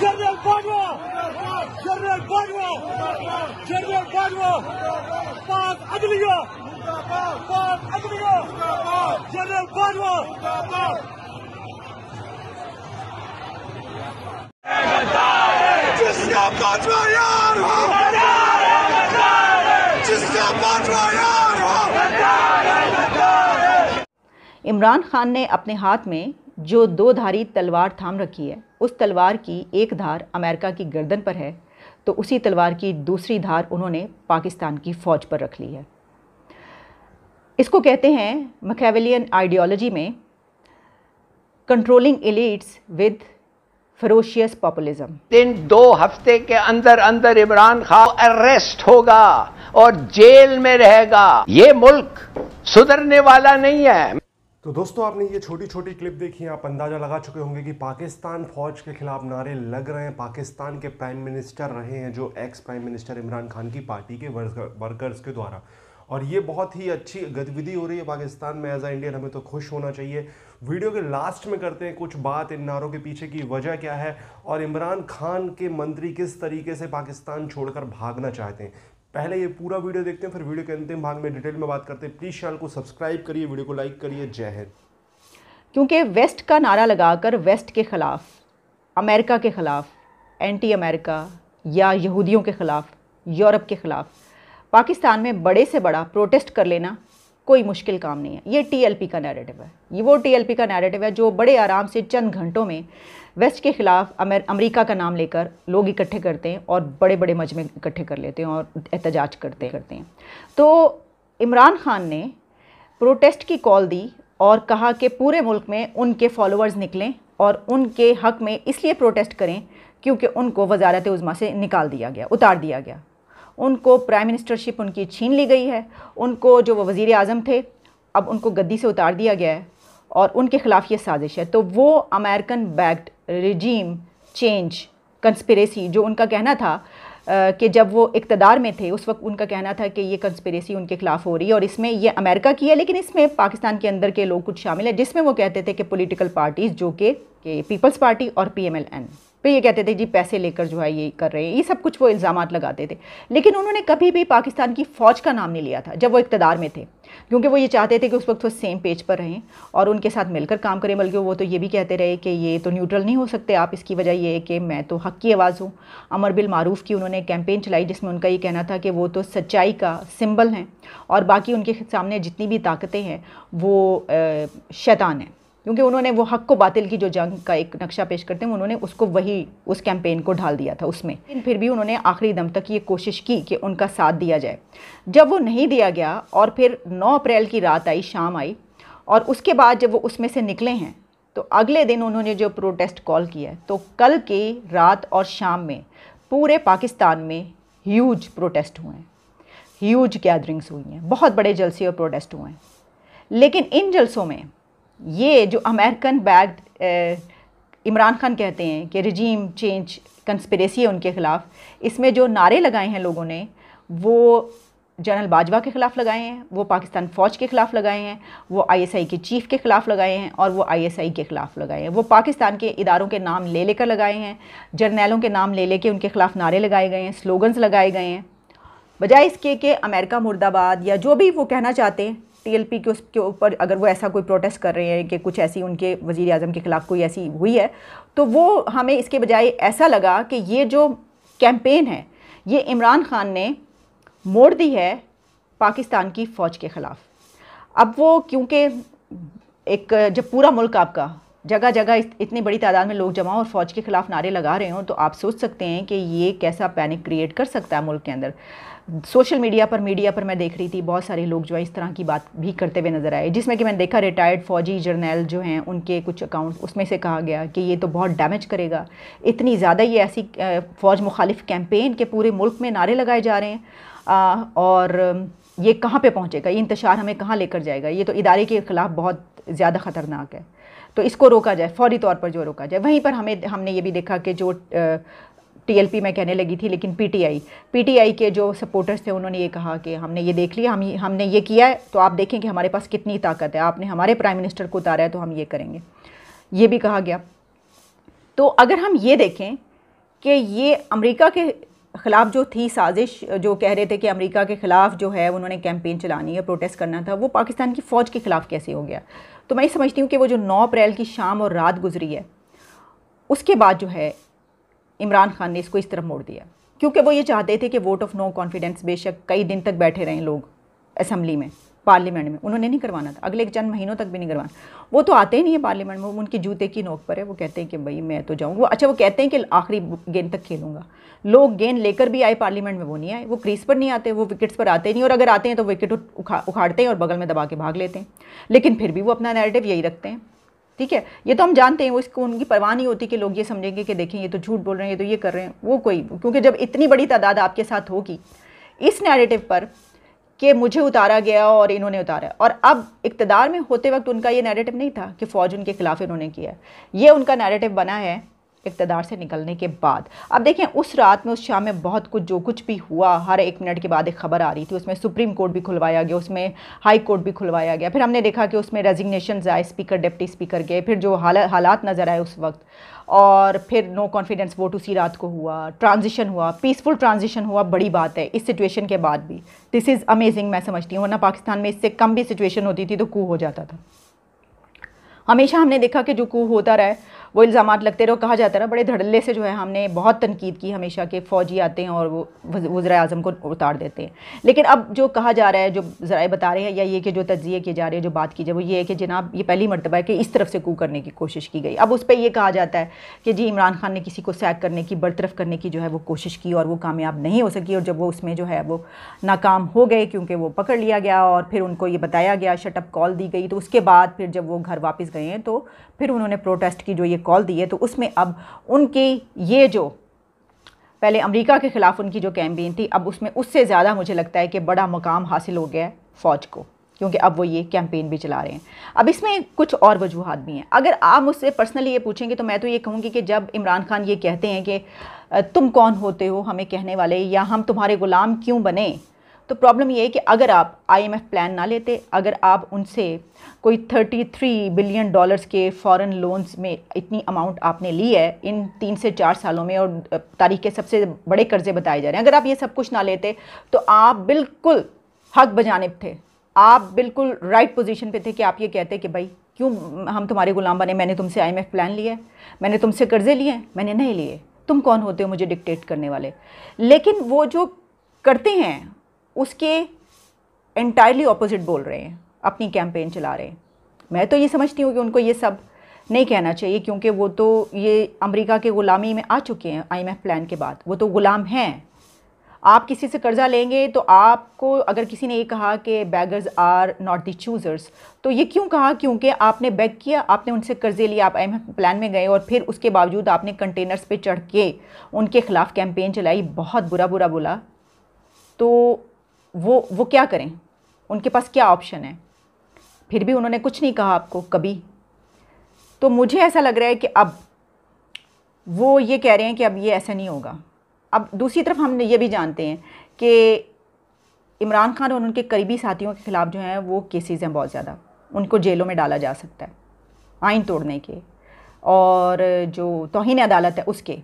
General Bajwa General Bajwa General Bajwa पाक अदलिया पाक अदलिया General बाजवा इमरान खान ने अपने हाथ में जो दो धारी तलवार थाम रखी है उस तलवार की एक धार अमेरिका की गर्दन पर है तो उसी तलवार की दूसरी धार उन्होंने पाकिस्तान की फ़ौज पर रख ली है इसको कहते हैं मखेवलियन आइडियोलॉजी में controlling elites with ferocious populism इन दो हफ्ते के अंदर अंदर इमरान खान अरेस्ट होगा और जेल में रहेगा ये मुल्क सुधरने वाला नहीं है तो दोस्तों आपने ये छोटी छोटी क्लिप देखी आप अंदाज़ा लगा चुके होंगे कि पाकिस्तान फौज के खिलाफ नारे लग रहे हैं पाकिस्तान के प्राइम मिनिस्टर रहे हैं जो ex prime minister Imran Khan की पार्टी के वर्कर्स के द्वारा और ये बहुत ही अच्छी गतिविधि हो रही है पाकिस्तान में एज अ इंडियन हमें तो खुश होना चाहिए वीडियो के लास्ट में करते हैं कुछ बात इन नारों के पीछे की वजह क्या है और इमरान खान के मंत्री किस तरीके से पाकिस्तान छोड़कर भागना चाहते हैं पहले ये पूरा वीडियो देखते हैं फिर वीडियो के अंतिम भाग में डिटेल में बात करते हैं प्लीज़ चैनल को सब्सक्राइब करिए वीडियो को लाइक करिए जय हिंद क्योंकि वेस्ट का नारा लगाकर वेस्ट के ख़िलाफ़ अमेरिका के ख़िलाफ़ एंटी अमेरिका या यहूदियों के ख़िलाफ़ यूरोप के ख़िलाफ़ पाकिस्तान में बड़े से बड़ा प्रोटेस्ट कर लेना कोई मुश्किल काम नहीं है ये टीएलपी का नैरेटिव है ये वो टीएलपी का नैरेटिव है जो बड़े आराम से चंद घंटों में वेस्ट के ख़िलाफ़ अमेर अमरीका का नाम लेकर लोग इकट्ठे करते हैं और बड़े बड़े मजमे इकट्ठे कर लेते हैं और एहतजाज करते करते हैं तो इमरान ख़ान ने प्रोटेस्ट की कॉल दी और कहा कि पूरे मुल्क में उनके फॉलोअर्स निकलें और उनके हक में इसलिए प्रोटेस्ट करें क्योंकि उनको वजारत उज़मा से निकाल दिया गया उतार दिया गया उनको प्राइम मिनिस्टरशिप उनकी छीन ली गई है उनको जो वो वज़ी अजम थे अब उनको गद्दी से उतार दिया गया है और उनके ख़िलाफ़ ये साजिश है तो वो American backed regime change conspiracy जो उनका कहना था कि जब वो इकतदार में थे उस वक्त उनका कहना था कि ये कंस्परेसी उनके ख़िलाफ़ हो रही है और इसमें ये अमेरिका की है लेकिन इसमें पाकिस्तान के अंदर के लोग कुछ शामिल हैं जिसमें वो कहते थे कि पॉलिटिकल पार्टीज़ जो कि पीपल्स पार्टी और पीएमएलएन फिर ये कहते थे जी पैसे लेकर जो है ये कर रहे हैं ये सब कुछ वो इल्ज़ाम लगाते थे लेकिन उन्होंने कभी भी पाकिस्तान की फ़ौज का नाम नहीं लिया था जब वो इकतदार में थे क्योंकि वो ये चाहते थे कि उस वक्त वो सेम पेज पर रहें और उनके साथ मिलकर काम करें बल्कि वो तो ये भी कहते रहे कि ये तो न्यूट्रल नहीं हो सकते आप इसकी वजह ये है कि मैं तो हक़ की आवाज़ हूँ अमर बिल मारूफ की उन्होंने कैंपेन चलाई जिसमें उनका ये कहना था कि वो तो सच्चाई का सिम्बल हैं और बाकी उनके सामने जितनी भी ताकतें हैं वो शैतान हैं क्योंकि उन्होंने वो हक को बातिल की जो जंग का एक नक्शा पेश करते हैं उन्होंने उसको वही उस कैंपेन को ढाल दिया था उसमें लेकिन फिर भी उन्होंने आखिरी दम तक ये कोशिश की कि उनका साथ दिया जाए जब वो नहीं दिया गया और फिर नौ अप्रैल की रात आई शाम आई और उसके बाद जब वो उसमें से निकले हैं तो अगले दिन उन्होंने जो प्रोटेस्ट कॉल किया तो कल की रात और शाम में पूरे पाकिस्तान में ह्यूज प्रोटेस्ट हुए हैं ह्यूज गैदरिंग्स हुई हैं बहुत बड़े जलसे और प्रोटेस्ट हुए हैं लेकिन इन जलसों में ये जो अमेरिकन बैग इमरान खान कहते हैं कि रजीम चेंज कंस्परेसी है उनके ख़िलाफ़ इसमें जो नारे लगाए हैं लोगों ने वो जनरल बाजवा के ख़िलाफ़ लगाए हैं वो पाकिस्तान फ़ौज के ख़िलाफ़ लगाए हैं वो आईएसआई के चीफ़ के ख़िलाफ़ लगाए हैं और वो आईएसआई के ख़िलाफ़ लगाए हैं वो पाकिस्तान के इदारों के नाम ले लेकर लगाए हैं जर्नैलों के नाम ले लेके उनके ख़िलाफ़ नारे लगाए गए हैं स्लोगन्स लगाए गए हैं बजाय इसके कि अमेरिका मुर्दाबाद या जो भी वो कहना चाहते हैं टीएलपी के उसके ऊपर अगर वो ऐसा कोई प्रोटेस्ट कर रहे हैं कि कुछ ऐसी उनके वज़ी अजम के ख़िलाफ़ कोई ऐसी हुई है तो वो हमें इसके बजाय ऐसा लगा कि ये जो कैंपेन है ये इमरान ख़ान ने मोड़ दी है पाकिस्तान की फ़ौज के ख़िलाफ़ अब वो क्योंकि एक जब पूरा मुल्क आपका जगह जगह इतनी बड़ी तादाद में लोग जमा और फ़ौज के ख़िलाफ़ नारे लगा रहे हों तो आप सोच सकते हैं कि ये कैसा पैनिक क्रिएट कर सकता है मुल्क के अंदर सोशल मीडिया पर मीडिया पर मैं देख रही थी बहुत सारे लोग जो है इस तरह की बात भी करते हुए नज़र आए जिसमें कि मैंने देखा रिटायर्ड फ़ौजी जर्नैल जो हैं उनके कुछ अकाउंट उसमें से कहा गया कि ये तो बहुत डैमेज करेगा इतनी ज़्यादा ये ऐसी फ़ौज मुखालिफ कैंपेन के पूरे मुल्क में नारे लगाए जा रहे हैं आ, और ये कहाँ पर पहुँचेगा ये इंतशार हमें कहाँ लेकर जाएगा ये तो इदारे के ख़िलाफ़ बहुत ज़्यादा ख़तरनाक है तो इसको रोका जाए फौरी तौर पर जो रोका जाए वहीं पर हमें हमने ये भी देखा कि जो टीएलपी में कहने लगी थी लेकिन पीटीआई पीटीआई के जो सपोर्टर्स थे उन्होंने ये कहा कि हमने ये देख लिया हम हमने ये किया है तो आप देखें कि हमारे पास कितनी ताकत है आपने हमारे प्राइम मिनिस्टर को उतारा है तो हम ये करेंगे ये भी कहा गया तो अगर हम ये देखें कि ये अमेरिका के ख़िलाफ़ जो थी साजिश जो कह रहे थे कि अमेरिका के ख़िलाफ़ जो है उन्होंने कैंपेन चलानी है प्रोटेस्ट करना था वो पाकिस्तान की फ़ौज के ख़िलाफ़ कैसे हो गया तो मैं समझती हूँ कि वो जो नौ अप्रैल की शाम और रात गुजरी है उसके बाद जो है इमरान खान ने इसको इस तरफ मोड़ दिया क्योंकि वो ये चाहते थे कि वोट ऑफ नो कॉन्फिडेंस बेशक कई दिन तक बैठे रहें लोग असम्बली में पार्लियामेंट में उन्होंने नहीं करवाना था अगले चंद महीनों तक भी नहीं करवाना वो तो आते ही नहीं है पार्लियामेंट में उनके जूते की नोक पर है वो कहते हैं कि भाई मैं तो जाऊँ वो अच्छा वो कहते हैं कि आखिरी गेंद तक खेलूँगा लोग गेंद लेकर भी आए पार्लियामेंट में वो नहीं आए वो क्रीज पर नहीं आते वो विकेट्स पर आते नहीं और अगर आते हैं तो विकेट उखा उखाड़ते हैं और बगल में दबा के भाग लेते हैं लेकिन फिर भी वो अपना नैरेटिव यही रखते हैं ठीक है ये तो हम जानते हैं वो इसको उनकी परवाह नहीं होती कि लोग ये समझेंगे कि देखें ये तो झूठ बोल रहे हैं ये तो ये कर रहे हैं वो कोई क्योंकि जब इतनी बड़ी तादाद आपके साथ होगी इस नैरेटिव पर कि मुझे उतारा गया और इन्होंने उतारा और अब इकतदार में होते वक्त उनका ये नैरेटिव नहीं था कि फ़ौज उनके खिलाफ इन्होंने किया ये उनका नैरेटिव बना है इकतदार से निकलने के बाद अब देखें उस रात में उस शाम में बहुत कुछ जो कुछ भी हुआ हर एक मिनट के बाद एक खबर आ रही थी उसमें सुप्रीम कोर्ट भी खुलवाया गया उसमें हाई कोर्ट भी खुलवाया गया फिर हमने देखा कि उसमें रेजिग्नेशन आए स्पीकर डिप्टी स्पीकर गए फिर जो हाला, हालात नज़र आए उस वक्त और फिर नो कॉन्फिडेंस वोट उसी रात को हुआ ट्रांजिशन हुआ पीसफुल ट्रांजिशन हुआ बड़ी बात है इस सिचुएशन के बाद भी दिस इज़ अमेजिंग मैं समझती हूँ वरना पाकिस्तान में इससे कम भी सिचुएशन होती थी तो कू हो जाता था हमेशा हमने देखा कि जो कू होता रहा है वो इल्ज़ाम लगते रहे कहा जाता रहा बड़े धड़ल्ले से जो है हमने बहुत तनकीद की हमेशा के फ़ौजी आते हैं और वो वज़र अजम को उतार देते हैं लेकिन अब जो कहा जा रहा है जो ज़रा बता रहे हैं या ये कि जो तजिए किए जा रहे हैं जो बात की जाए वो ये है कि जनाब ये पहली मरतबा है कि इस तरफ से कू करने की कोशिश की गई अब उस पर यह कहा जाता है कि जी इमरान खान ने किसी को सैक करने की बरतरफ करने की जो है वो कोशिश की और वो कामयाब नहीं हो सकी और जब वो उसमें जो है वो नाकाम हो गए क्योंकि वो पकड़ लिया गया और फिर उनको ये बताया गया शटअप कॉल दी गई तो उसके बाद फिर जब वो घर वापस गए हैं तो फिर उन्होंने प्रोटेस्ट की जो ये कॉल दी है तो उसमें अब उनकी ये जो पहले अमेरिका के ख़िलाफ़ उनकी जो कैंपेन थी अब उसमें उससे ज़्यादा मुझे लगता है कि बड़ा मकाम हासिल हो गया है फ़ौज को क्योंकि अब वो ये कैंपेन भी चला रहे हैं अब इसमें कुछ और वजूहत भी हैं अगर आप मुझसे पर्सनली ये पूछेंगे तो मैं तो ये कहूँगी कि जब इमरान खान ये कहते हैं कि तुम कौन होते हो हमें कहने वाले या हम तुम्हारे ग़ुलाम क्यों बने तो प्रॉब्लम ये है कि अगर आप आईएमएफ प्लान ना लेते अगर आप उनसे कोई 33 बिलियन डॉलर्स के फॉरेन लोन्स में इतनी अमाउंट आपने ली है इन तीन से चार सालों में और तारीख के सबसे बड़े कर्जे बताए जा रहे हैं अगर आप ये सब कुछ ना लेते तो आप बिल्कुल हक बजानब थे आप बिल्कुल राइट पोजीशन पे थे कि आप ये कहते कि भाई क्यों हम तुम्हारे ग़ुलाम बने मैंने तुमसे आई प्लान लिया है मैंने तुमसे कर्ज़े लिए हैं मैंने नहीं लिए तुम कौन होते हो मुझे डिक्टेट करने वाले लेकिन वो जो करते हैं उसके एंटायरली ऑपोजिट बोल रहे हैं अपनी कैंपेन चला रहे हैं मैं तो ये समझती हूँ कि उनको ये सब नहीं कहना चाहिए क्योंकि वो तो ये अमेरिका के ग़ुलामी में आ चुके हैं आईएमएफ प्लान के बाद वो तो ग़ुलाम हैं आप किसी से कर्ज़ा लेंगे तो आपको अगर किसी ने ये कहा कि beggars are not the choosers तो ये क्यों कहा क्योंकि आपने बैग किया आपने उनसे कर्ज़े लिए आप एम प्लान में गए और फिर उसके बावजूद आपने कंटेनर्स पे चढ़ के उनके ख़िलाफ़ कैंपेन चलाई बहुत बुरा बुरा बोला तो वो वो क्या करें उनके पास क्या ऑप्शन है फिर भी उन्होंने कुछ नहीं कहा आपको कभी तो मुझे ऐसा लग रहा है कि अब वो ये कह रहे हैं कि अब ये ऐसा नहीं होगा अब दूसरी तरफ हम ये भी जानते हैं कि इमरान खान और उनके करीबी साथियों के ख़िलाफ़ जो हैं वो केसेस हैं बहुत ज़्यादा उनको जेलों में डाला जा सकता है आइन तोड़ने के और जो तोहन अदालत है उसके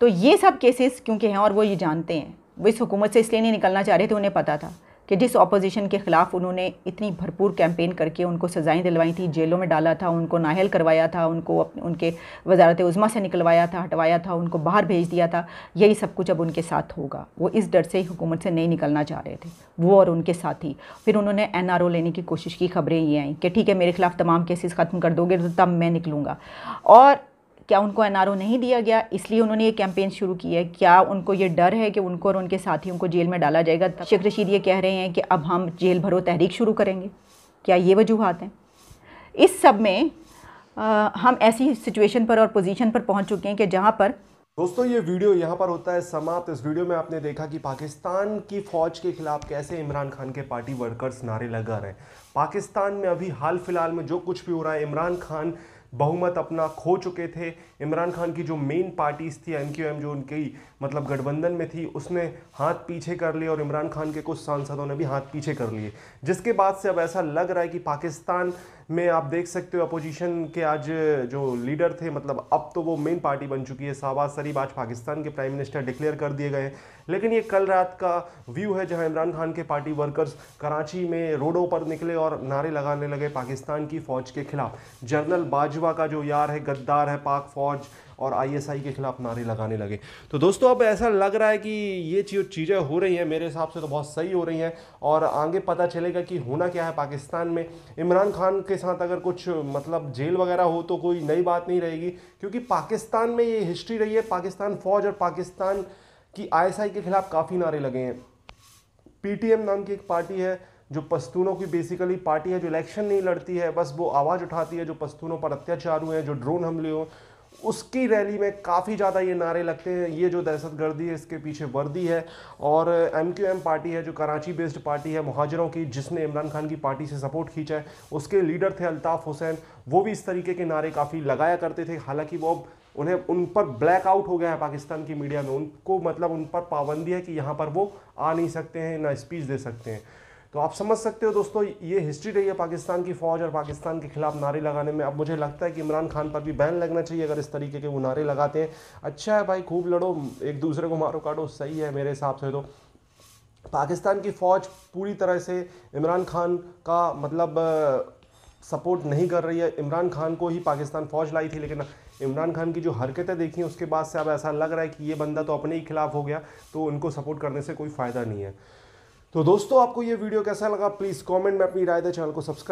तो ये सब केसेस क्योंकि हैं और वो ये जानते हैं इस हुकूमत से इसलिए नहीं निकलना चाह रहे थे उन्हें पता था कि जिस ऑपोजिशन के ख़िलाफ़ उन्होंने इतनी भरपूर कैंपेन करके उनको सज़ाएँ दिलवाई थी जेलों में डाला था उनको नाहल करवाया था उनको उनके वजारत उज़मा से निकलवाया था हटवाया था उनको बाहर भेज दिया था यही सब कुछ अब उनके साथ होगा वो इस डर से ही हुकूमत से नहीं निकलना चाह रहे थे वो और उनके साथ ही फिर उन्होंने एन आर ओ लेने की कोशिश की खबरें ये आई कि ठीक है मेरे खिलाफ़ तमाम केसेस ख़त्म कर दोगे तो तब मैं निकलूँगा और क्या उनको एनआरओ नहीं दिया गया इसलिए उन्होंने ये कैंपेन शुरू की है क्या उनको ये डर है कि उनको और उनके साथियों को जेल में डाला जाएगा शेख रशीद ये कह रहे हैं कि अब हम जेल भरो तहरीक शुरू करेंगे क्या ये वजूहत हैं इस सब में आ, हम ऐसी सिचुएशन पर और पोजीशन पर पहुंच चुके हैं कि जहां पर दोस्तों ये वीडियो यहाँ पर होता है समाप्त इस वीडियो में आपने देखा कि पाकिस्तान की फ़ौज के खिलाफ कैसे इमरान खान के पार्टी वर्कर्स नारे लगा रहे हैं पाकिस्तान में अभी हाल फिलहाल में जो कुछ भी हो रहा है इमरान खान बहुमत अपना खो चुके थे इमरान खान की जो मेन पार्टीज़ थी एम क्यू एम जो उनकी मतलब गठबंधन में थी उसने हाथ पीछे कर लिए और इमरान खान के कुछ सांसदों ने भी हाथ पीछे कर लिए जिसके बाद से अब ऐसा लग रहा है कि पाकिस्तान में आप देख सकते हो अपोजिशन के आज जो लीडर थे मतलब अब तो वो मेन पार्टी बन चुकी है शाहबाज शरीफ आज पाकिस्तान के प्राइम मिनिस्टर डिक्लेयर कर दिए गए लेकिन ये कल रात का व्यू है जहां इमरान खान के पार्टी वर्कर्स कराची में रोडों पर निकले और नारे लगाने लगे पाकिस्तान की फ़ौज के खिलाफ जनरल बाजवा का जो यार है गद्दार है पाक फ़ौज और आईएसआई के खिलाफ नारे लगाने लगे तो दोस्तों अब ऐसा लग रहा है कि ये चीज चीज़ें हो रही हैं मेरे हिसाब से तो बहुत सही हो रही हैं और आगे पता चलेगा कि होना क्या है पाकिस्तान में इमरान खान के साथ अगर कुछ मतलब जेल वगैरह हो तो कोई नई बात नहीं रहेगी क्योंकि पाकिस्तान में ये हिस्ट्री रही है पाकिस्तान फ़ौज और पाकिस्तान कि आईएसआई के खिलाफ काफ़ी नारे लगे हैं पीटीएम नाम की एक पार्टी है जो पस्तूनों की बेसिकली पार्टी है जो इलेक्शन नहीं लड़ती है बस वो आवाज़ उठाती है जो पस्तूनों पर अत्याचार हुए हैं जो ड्रोन हमले हों उसकी रैली में काफ़ी ज़्यादा ये नारे लगते हैं ये जो दहशत है इसके पीछे वर्दी है और एम क्यू एम पार्टी है जो कराची बेस्ड पार्टी है महाजरों की जिसने इमरान खान की पार्टी से सपोर्ट खींचा है उसके लीडर थे अल्ताफ़ हुसैन वो भी इस तरीके के नारे काफ़ी लगाया करते थे हालांकि वो अब उन्हें उन पर ब्लैकआउट हो गया है पाकिस्तान की मीडिया में उनको मतलब उन पर पाबंदी है कि यहाँ पर वो आ नहीं सकते हैं ना स्पीच दे सकते हैं तो आप समझ सकते हो दोस्तों ये हिस्ट्री रही है पाकिस्तान की फ़ौज और पाकिस्तान के खिलाफ नारे लगाने में अब मुझे लगता है कि इमरान खान पर भी बैन लगना चाहिए अगर इस तरीके के वो नारे लगाते हैं अच्छा है भाई खूब लड़ो एक दूसरे को मारो काटो सही है मेरे हिसाब से तो पाकिस्तान की फ़ौज पूरी तरह से इमरान खान का मतलब सपोर्ट नहीं कर रही है इमरान खान को ही पाकिस्तान फ़ौज लाई थी लेकिन इमरान खान की जो हरकतें देखी उसके बाद से अब ऐसा लग रहा है कि ये बंदा तो अपने ही खिलाफ हो गया तो उनको सपोर्ट करने से कोई फ़ायदा नहीं है तो दोस्तों आपको ये वीडियो कैसा लगा प्लीज़ कमेंट में अपनी राय दे चैनल को सब्सक्राइब